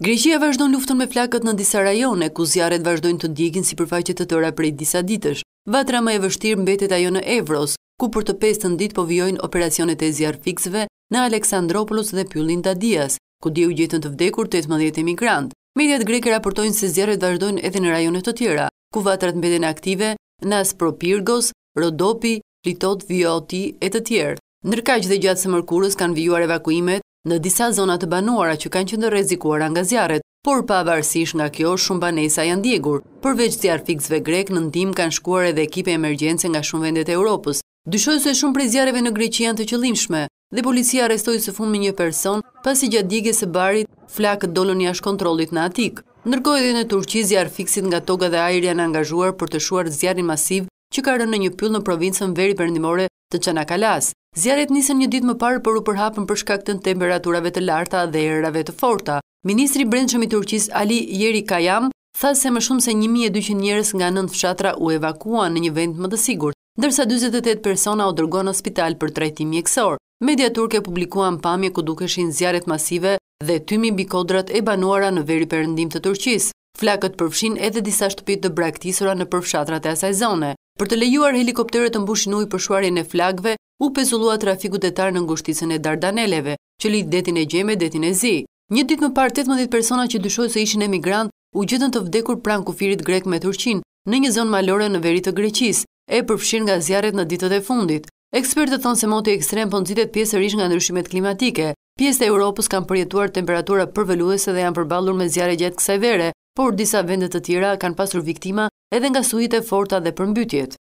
Greqia vazhdojnë luftën me flakët në disa rajone, ku zjarët vazhdojnë të ndjekin si përfaqet të tëra prej disa ditësh. Vatra më e vështirë mbetet ajo në Evros, ku për të pesë të ndit po vjojnë operacionet e zjarë fiksve në Aleksandropolus dhe Pyllin Tadias, ku dje u gjetën të vdekur 18 emigrant. Mediat greke raportojnë se zjarët vazhdojnë edhe në rajone të tjera, ku vatrat mbeten aktive në Aspropirgos, Rodopi, Plitot, Vioti e të tjerë. Nërkaq dhe gjatë së mërkurës kanë vijuar evakuimet në disa zonat të banuara që kanë qëndër rezikuar nga zjarët, por pavarësish nga kjo shumë banesa janë digur. Përveç zjarë fikzve grek, në ndim kanë shkuar edhe ekipe emergjense nga shumë vendet e Europës. Dyshoj se shumë prej zjarëve në Greqi janë të qëllimshme, dhe policia arestoj se fund me një person pasi gjatë digje se barit flakët dollo një ashtë kontrolit në atik. Nërkoj edhe në Turqiz, zjarë nga toga dhe airja në angazhuar për të shuar zjarin masiv që ka rënë një pyll në provincën veri përndimore Të qëna kalas, zjarët nisën një ditë më parë për u përhapën për shkaktën temperaturave të larta dhe erërave të forta. Ministri Brendshëm i Turqis Ali Jeri Kajam tha se më shumë se 1200 njërës nga nëndë fshatra u evakua në një vend më të sigur, dërsa 28 persona u dërgonë në spital për trajti mjekësor. Media turke publikuan pamje ku dukeshin zjarët masive dhe tymi bikodrat e banuara në veri përëndim të Turqis. Flakët përfshin edhe disa shtupit të braktisura në përfshatrat e asaj zone. Për të lejuar helikopterët të mbushin ujë për shuarjen e flagve, u pezullua trafiku detar në ngushticën e Dardaneleve, që lidh detin e gjeme, detin e zi. Një dit më parë, 18 persona që dyshoj se ishin emigrant, u gjithën të vdekur pran kufirit grek me Turqin, në një zonë malore në veri të Greqis, e përfshin nga zjarët në ditët e fundit. Ekspertët thonë se moti ekstrem për po nëzitet pjesër ish nga ndryshimet klimatike. Pjesët e Europës kanë përjetuar temperatura përveluese dhe janë përbalur me zjarë gjatë kësaj vere, por disa vendet të tjera kanë pasur viktima edhe nga sujit e forta dhe përmbytjet.